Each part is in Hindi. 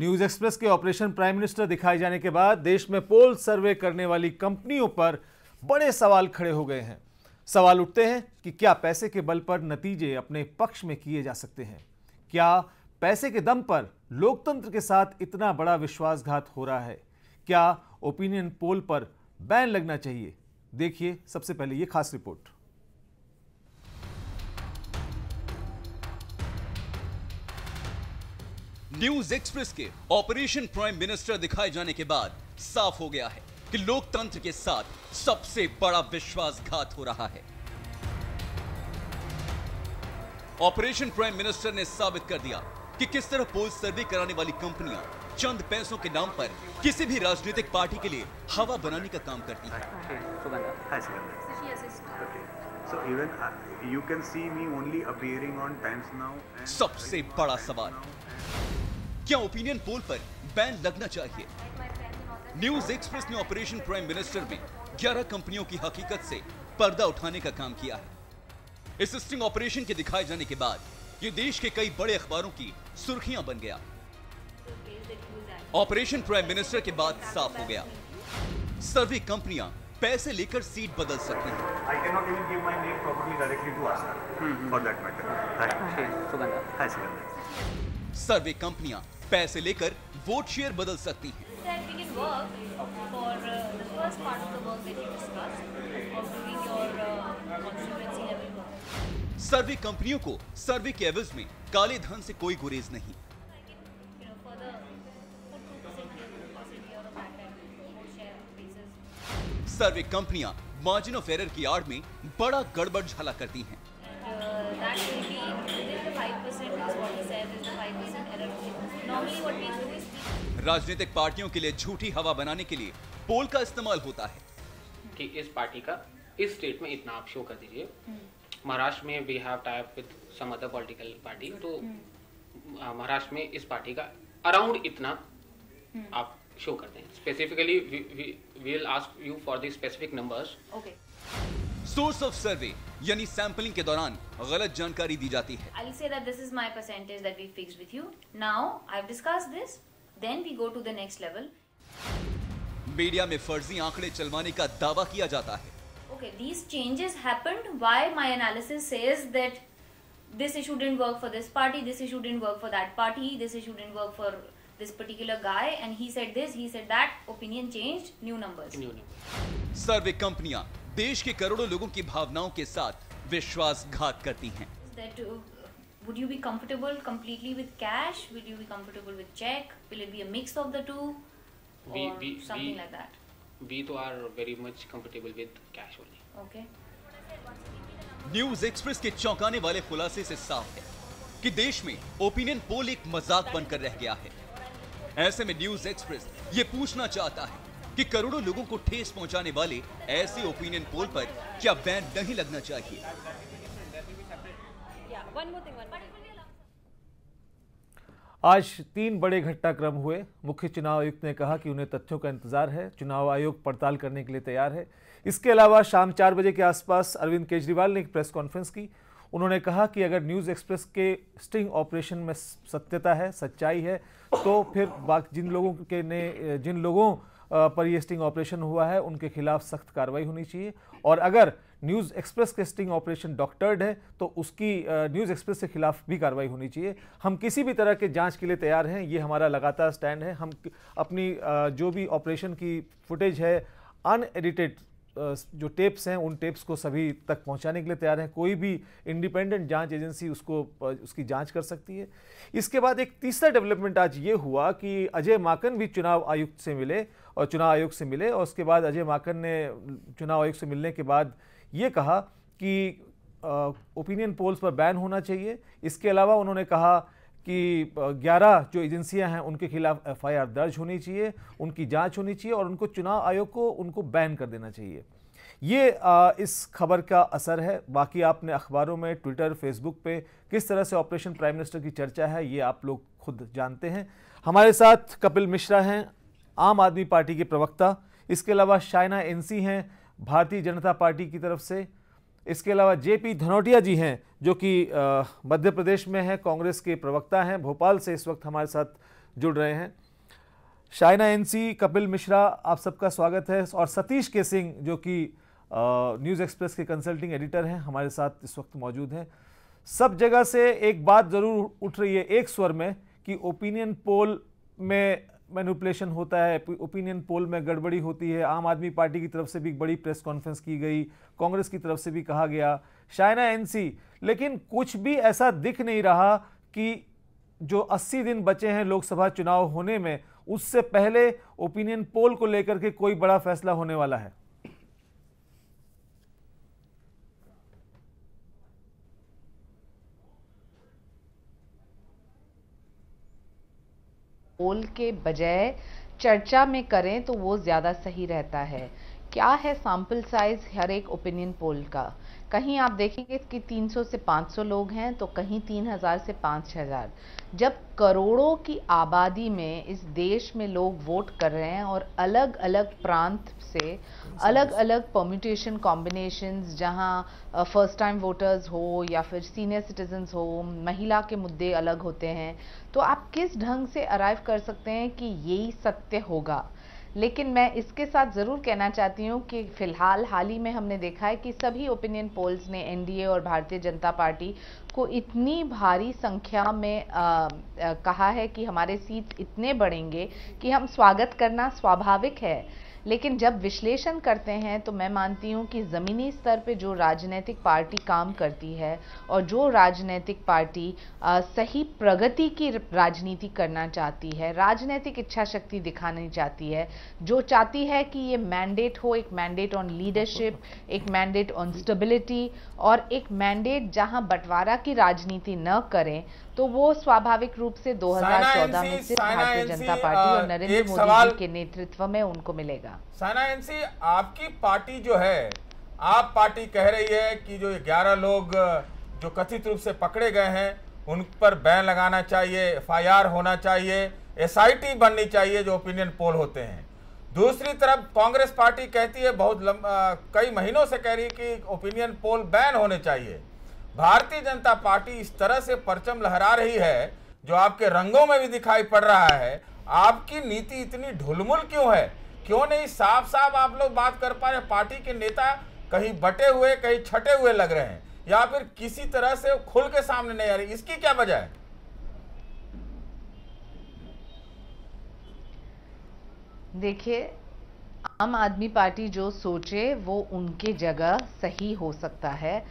न्यूज एक्सप्रेस के ऑपरेशन प्राइम मिनिस्टर दिखाए जाने के बाद देश में पोल सर्वे करने वाली कंपनियों पर बड़े सवाल खड़े हो गए हैं सवाल उठते हैं कि क्या पैसे के बल पर नतीजे अपने पक्ष में किए जा सकते हैं क्या पैसे के दम पर लोकतंत्र के साथ इतना बड़ा विश्वासघात हो रहा है क्या ओपिनियन पोल पर बैन लगना चाहिए देखिए सबसे पहले ये खास रिपोर्ट न्यूज एक्सप्रेस के ऑपरेशन प्राइम मिनिस्टर दिखाए जाने के बाद साफ हो गया है कि लोकतंत्र के साथ सबसे बड़ा विश्वासघात हो रहा है ऑपरेशन प्राइम मिनिस्टर ने साबित कर दिया कि किस तरह पोल सर्वे कराने वाली कंपनियां चंद पैसों के नाम पर किसी भी राजनीतिक पार्टी के लिए हवा बनाने का काम करती है uh, सबसे बड़ा सवाल क्या ओपिनियन पोल पर बैन लगना चाहिए न्यूज एक्सप्रेस ने ऑपरेशन प्राइम मिनिस्टर में 11 कंपनियों की हकीकत से पर्दा उठाने का काम किया है इस स्टिंग ऑपरेशन के दिखाए जाने के बाद ये देश के कई बड़े अखबारों की सुर्खियां बन गया ऑपरेशन प्राइम मिनिस्टर के बाद साफ हो गया सर्वे कंपनियां पैसे लेकर सीट बदल सकती हैं directly to for that matter survey कंपनियां पैसे लेकर वोट शेयर बदल सकती हैं uh, uh, सर्वे कंपनियों को सर्वे के एवज में काले धन से कोई गुरेज नहीं सर्वे कंपनियां मार्जिन ऑफ एरर की आड़ में बड़ा गड़बड़ झाला करती हैं uh, राजनीतिक पार्टियों के लिए झूठी हवा बनाने के लिए पोल का इस्तेमाल होता है कि इस पार्टी का इस स्टेट में इतना आप शो कर दीजिए महाराष्ट्र में we have type with some other political party तो महाराष्ट्र में इस पार्टी का अराउंड इतना आप शो करते हैं specifically we will ask you for the specific numbers okay source of survey यानी सैंपलिंग के दौरान गलत जानकारी दी जाती है I'll say that this is my percentage that we fixed with you. Now I've discussed this. Then we go to the next level. Media में फर्जी आंकड़े चलवाने का दावा किया जाता है Okay, these changes happened. Why my analysis says that this issue didn't work for this party, this issue didn't work for that party, this issue didn't work for this particular guy, and he said this, he said that. Opinion changed. New numbers. New numbers. सर्वे कंपनियां देश के करोड़ों लोगों की भावनाओं के साथ विश्वासघात करती हैं would you be comfortable completely with cash will you be comfortable with check will it be a mix of the two or we, we, something we, like that we too are very much comfortable with cash only okay News Express के चौंकाने वाले खुलासे से साफ है कि देश में ओपिनियन पोल एक मजाक बनकर रह गया है ऐसे में न्यूज एक्सप्रेस ये पूछना चाहता है कि करोड़ों लोगों को ठेस पहुंचाने वाले ऐसे ओपिनियन पोल पर क्या बैन नहीं लगना चाहिए आज तीन बड़े घटनाक्रम हुए मुख्य चुनाव आयुक्त ने कहा कि उन्हें तथ्यों का इंतजार है चुनाव आयोग पड़ताल करने के लिए तैयार है इसके अलावा शाम चार बजे के आसपास अरविंद केजरीवाल ने एक प्रेस कॉन्फ्रेंस की उन्होंने कहा कि अगर न्यूज़ एक्सप्रेस के स्टिंग ऑपरेशन में सत्यता है सच्चाई है तो फिर बाकी जिन लोगों के ने जिन लोगों पर ये स्टिंग ऑपरेशन हुआ है उनके खिलाफ सख्त कार्रवाई होनी चाहिए और अगर न्यूज़ एक्सप्रेस के स्टिंग ऑपरेशन डॉक्टर्ड है तो उसकी न्यूज़ एक्सप्रेस के खिलाफ भी कार्रवाई होनी चाहिए हम किसी भी तरह के जांच के लिए तैयार हैं ये हमारा लगातार स्टैंड है हम अपनी जो भी ऑपरेशन की फुटेज है अनएडिटेड जो टेप्स हैं उन टेप्स को सभी तक पहुंचाने के लिए तैयार हैं कोई भी इंडिपेंडेंट जांच एजेंसी उसको उसकी जांच कर सकती है इसके बाद एक तीसरा डेवलपमेंट आज ये हुआ कि अजय माकन भी चुनाव आयुक्त से मिले और चुनाव आयोग से मिले और उसके बाद अजय माकन ने चुनाव आयोग से मिलने के बाद ये कहा कि ओपिनियन पोल्स पर बैन होना चाहिए इसके अलावा उन्होंने कहा कि 11 जो एजेंसियां हैं उनके खिलाफ एफआईआर दर्ज होनी चाहिए उनकी जांच होनी चाहिए और उनको चुनाव आयोग को उनको बैन कर देना चाहिए ये आ, इस खबर का असर है बाकी आपने अखबारों में ट्विटर फेसबुक पे किस तरह से ऑपरेशन प्राइम मिनिस्टर की चर्चा है ये आप लोग खुद जानते हैं हमारे साथ कपिल मिश्रा हैं आम आदमी पार्टी के प्रवक्ता इसके अलावा शाइना एनसी हैं भारतीय जनता पार्टी की तरफ से इसके अलावा जेपी धनोटिया जी हैं जो कि मध्य प्रदेश में हैं कांग्रेस के प्रवक्ता हैं भोपाल से इस वक्त हमारे साथ जुड़ रहे हैं शाइना एनसी कपिल मिश्रा आप सबका स्वागत है और सतीश के सिंह जो कि न्यूज़ एक्सप्रेस के कंसल्टिंग एडिटर हैं हमारे साथ इस वक्त मौजूद हैं सब जगह से एक बात ज़रूर उठ रही है एक स्वर में कि ओपिनियन पोल में मैनुपलेशन होता है ओपिनियन पोल में गड़बड़ी होती है आम आदमी पार्टी की तरफ से भी बड़ी प्रेस कॉन्फ्रेंस की गई कांग्रेस की तरफ से भी कहा गया शायना एनसी लेकिन कुछ भी ऐसा दिख नहीं रहा कि जो 80 दिन बचे हैं लोकसभा चुनाव होने में उससे पहले ओपिनियन पोल को लेकर के कोई बड़ा फैसला होने वाला है बोल के बजाय चर्चा में करें तो वो ज़्यादा सही रहता है क्या है सैम्पल साइज़ हर एक ओपिनियन पोल का कहीं आप देखेंगे कि 300 से 500 लोग हैं तो कहीं 3000 से 5000 जब करोड़ों की आबादी में इस देश में लोग वोट कर रहे हैं और अलग अलग प्रांत से अलग अलग परम्यूटेशन कॉम्बिनेशन जहाँ फर्स्ट टाइम वोटर्स हो या फिर सीनियर सिटीजन्स हो महिला के मुद्दे अलग होते हैं तो आप किस ढंग से अराइव कर सकते हैं कि यही सत्य होगा लेकिन मैं इसके साथ ज़रूर कहना चाहती हूँ कि फ़िलहाल हाल ही में हमने देखा है कि सभी ओपिनियन पोल्स ने एनडीए और भारतीय जनता पार्टी को इतनी भारी संख्या में आ, आ, कहा है कि हमारे सीट इतने बढ़ेंगे कि हम स्वागत करना स्वाभाविक है लेकिन जब विश्लेषण करते हैं तो मैं मानती हूँ कि ज़मीनी स्तर पे जो राजनीतिक पार्टी काम करती है और जो राजनीतिक पार्टी आ, सही प्रगति की राजनीति करना चाहती है राजनीतिक इच्छा शक्ति दिखानी चाहती है जो चाहती है कि ये मैंडेट हो एक मैंडेट ऑन लीडरशिप एक मैंडेट ऑन स्टेबिलिटी और एक मैंडेट जहाँ बंटवारा की राजनीति न करें तो वो स्वाभाविक रूप से 2014 में सिर्फ भारतीय जनता पार्टी और नरेंद्र मोदी जी के नेतृत्व में उनको मिलेगा जाएगा साना एनसी आपकी पार्टी जो है आप पार्टी कह रही है कि जो 11 लोग जो कथित रूप से पकड़े गए हैं उन पर बैन लगाना चाहिए एफ होना चाहिए एसआईटी बननी चाहिए जो ओपिनियन पोल होते हैं दूसरी तरफ कांग्रेस पार्टी कहती है बहुत लम, आ, कई महीनों से कह रही है कि ओपिनियन पोल बैन होने चाहिए भारतीय जनता पार्टी इस तरह से परचम लहरा रही है जो आपके रंगों में भी दिखाई पड़ रहा है आपकी नीति इतनी ढुलमुल क्यों है क्यों नहीं साफ साफ आप लोग बात कर पा रहे पार्टी के नेता कहीं बटे हुए कहीं छटे हुए लग रहे हैं या फिर किसी तरह से खुल के सामने नहीं आ रही इसकी क्या वजह है देखिए आम आदमी पार्टी जो सोचे वो उनके जगह सही हो सकता है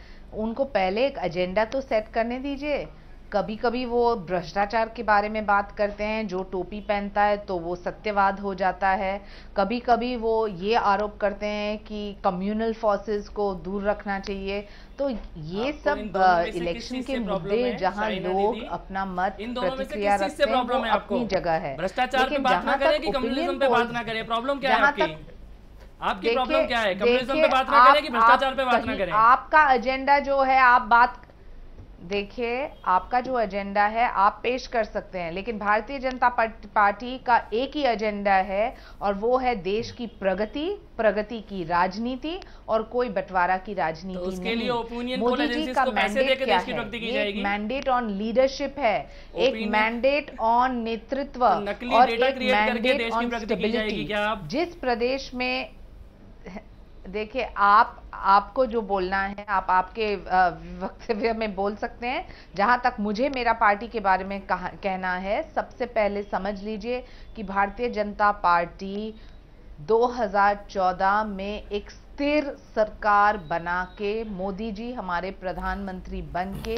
उनको पहले एक एजेंडा तो सेट करने दीजिए कभी कभी वो भ्रष्टाचार के बारे में बात करते हैं जो टोपी पहनता है तो वो सत्यवाद हो जाता है कभी कभी वो ये आरोप करते हैं कि कम्युनल फोर्सेस को दूर रखना चाहिए तो ये सब इलेक्शन के मुद्दे जहाँ लोग अपना मत प्रतिक्रिया रखते हैं वो अपनी जगह है भ्रष्टाचार पे बात ना करें कि कम्युनिज्म पे बात ना करें प्रॉब्लम क्या है आपकी आपकी प्रॉब्लम क्या है कम्युनिज्म पे बात ना करें कि भ्रष्टाचार पे बात ना करें आपका एजेंडा जो है आप बात देखिए आपका जो एजेंडा है आप पेश कर सकते हैं लेकिन भारतीय जनता पार्टी का एक ही एजेंडा है और वो है देश की प्रगति प्रगति की राजनीति और कोई बंटवारा की राजनीति तो नहीं मोदी जी का मैंडेट क्या है एक मैंडेट ऑन लीडरशिप है एक मैंडेट ऑन नेतृत्व और एक मैंडेट ऑन स्टेबिलिटी जिस प्रदेश में देखिए आप आपको जो बोलना है आप आपके वक्तव्य में बोल सकते हैं जहाँ तक मुझे मेरा पार्टी के बारे में कहा कहना है सबसे पहले समझ लीजिए कि भारतीय जनता पार्टी 2014 में एक स्थिर सरकार बना के मोदी जी हमारे प्रधानमंत्री बन के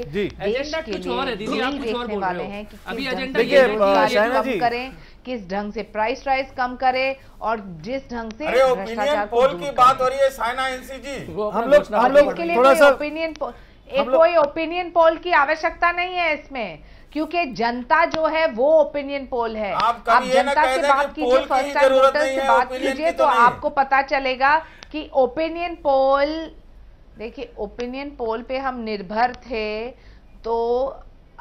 वाले हैं कि किस ढंग से करें किस ढंग से प्राइस राइज कम करें और जिस ढंग से पोल की बात हो रही है साइना एनसीजी हम लोग हम लोग के लिए ओपिनियन कोई ओपिनियन पोल की आवश्यकता नहीं है इसमें क्योंकि जनता जो है वो ओपिनियन पोल है आप, आप जनता से बात कीजिए फर्स्ट टाइम वोटर से बात कीजिए तो, तो आपको पता चलेगा कि ओपिनियन पोल देखिए ओपिनियन पोल पे हम निर्भर थे तो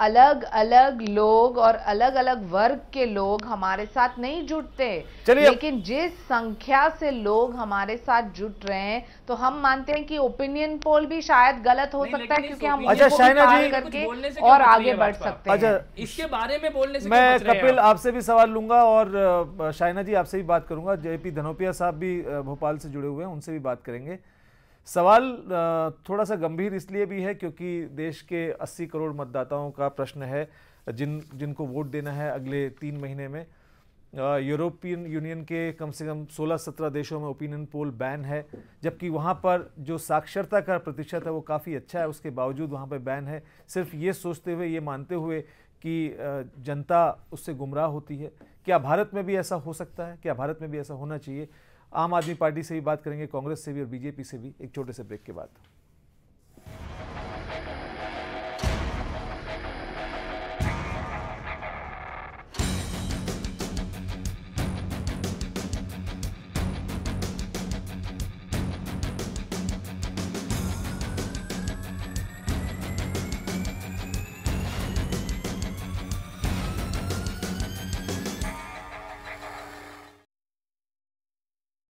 अलग अलग लोग और अलग अलग वर्ग के लोग हमारे साथ नहीं जुटते लेकिन जिस संख्या से लोग हमारे साथ जुट रहे हैं तो हम मानते हैं कि ओपिनियन पोल भी शायद गलत हो सकता है क्योंकि हम अच्छा जी करके और मतलब आगे बढ़ सकते हैं अच्छा, इसके बारे में बोलने से मैं मतलब कपिल आपसे भी सवाल लूंगा और शाइना जी आपसे भी बात करूंगा जेपी धनोपिया साहब भी भोपाल से जुड़े हुए हैं उनसे भी बात करेंगे सवाल थोड़ा सा गंभीर इसलिए भी है क्योंकि देश के 80 करोड़ मतदाताओं का प्रश्न है जिन जिनको वोट देना है अगले तीन महीने में यूरोपियन यूनियन के कम से कम 16-17 देशों में ओपिनियन पोल बैन है जबकि वहाँ पर जो साक्षरता का प्रतिशत है वो काफ़ी अच्छा है उसके बावजूद वहाँ पर बैन है सिर्फ ये सोचते हुए ये मानते हुए कि जनता उससे गुमराह होती है क्या भारत में भी ऐसा हो सकता है क्या भारत में भी ऐसा होना चाहिए आम आदमी पार्टी से भी बात करेंगे कांग्रेस से भी और बीजेपी से भी एक छोटे से ब्रेक के बाद